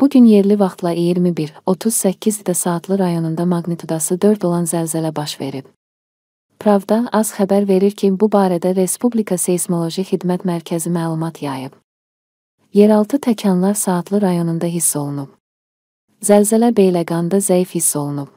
Bu gün yerli vaxtla 21-38-də saatlı rayonunda maqnitudası 4 olan zəlzələ baş verib. Pravda az xəbər verir ki, bu barədə Respublika Seismoloji Xidmət Mərkəzi məlumat yayıb. Yeraltı təkanlar saatlı rayonunda hiss olunub. Zəlzələ Beyləqanda zəif hiss olunub.